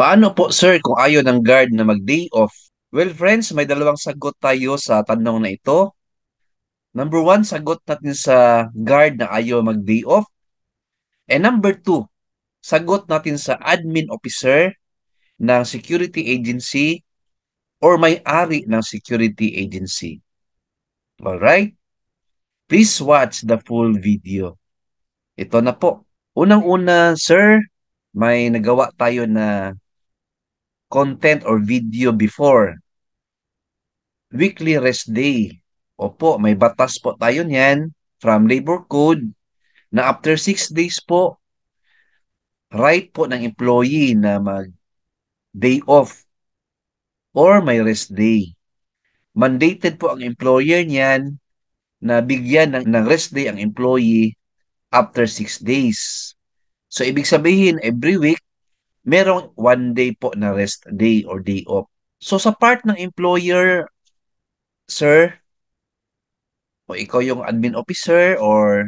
Paano po sir kung ayaw ng guard na mag-day off? Well friends, may dalawang sagot tayo sa tanong na ito. Number one, sagot natin sa guard na ayaw mag-day off. And number two, sagot natin sa admin officer ng security agency or may-ari ng security agency. Alright? Please watch the full video. Ito na po. Unang-una, sir, may nagawa tayo na content or video before. Weekly rest day. Opo, may batas po tayo niyan from Labor Code na after 6 days po, right po ng employee na mag day off or may rest day. Mandated po ang employer niyan na bigyan ng, ng rest day ang employee after 6 days. So, ibig sabihin, every week, merong one day po na rest day or day off. So sa part ng employer, sir, o ikaw yung admin officer or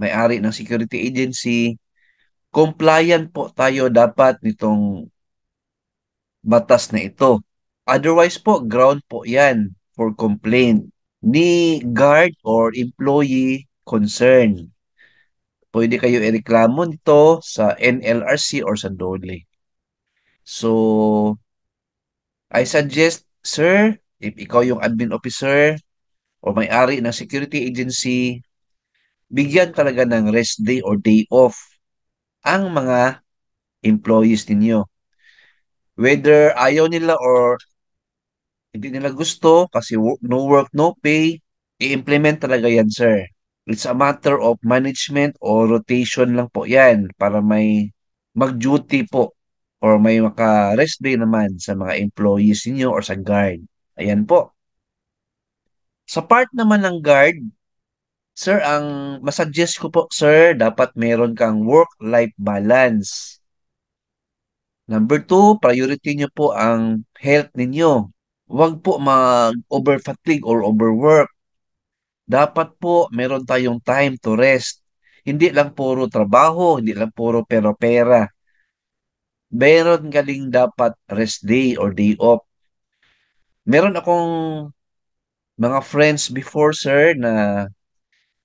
may-ari ng security agency, compliant po tayo dapat nitong batas na ito. Otherwise po, ground po yan for complaint ni guard or employee concerned pwede kayo ireklamo nito sa NLRC or sa DOLE. So, I suggest, sir, if ikaw yung admin officer o may-ari ng security agency, bigyan talaga ng rest day or day off ang mga employees ninyo. Whether ayaw nila or hindi nila gusto kasi no work, no pay, i-implement talaga yan, sir. It's a matter of management or rotation lang po yan para may mag-duty po or may maka-rest day naman sa mga employees niyo or sa guard. Ayan po. Sa part naman ng guard, Sir, ang masuggest ko po, sir, dapat meron kang work-life balance. Number two, priority nyo po ang health ninyo. Huwag po mag-overfatigue or overwork. Dapat po meron tayong time to rest. Hindi lang puro trabaho, hindi lang puro pero-pera. Meron galing dapat rest day or day off. Meron akong mga friends before, sir, na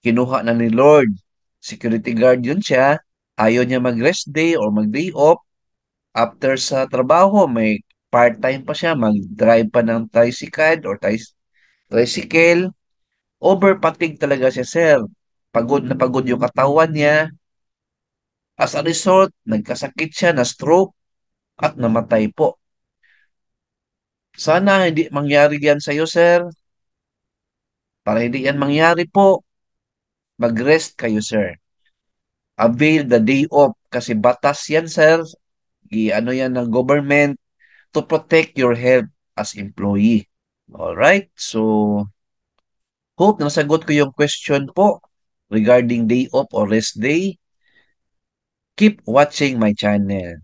kinuha na ni Lord. Security guard yun siya. Ayaw niya mag-rest day or mag-day off. After sa trabaho, may part-time pa siya, mag-drive pa ng tricycle or tricycle. Overpatig talaga si Sir. Pagod na mm. pagod yung katawan niya. As a result, nagkasakit siya na stroke at namatay po. Sana hindi mangyari yan sa iyo, Sir. Para hindi yan mangyari po, mag-rest kayo, Sir. Avail the day off kasi batas yan, Sir. Ano yan ng government to protect your health as employee. All right? So, Hope nasagot ko yung question po regarding day off or rest day. Keep watching my channel.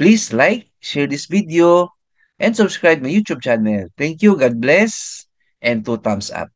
Please like, share this video, and subscribe my YouTube channel. Thank you. God bless. And two thumbs up.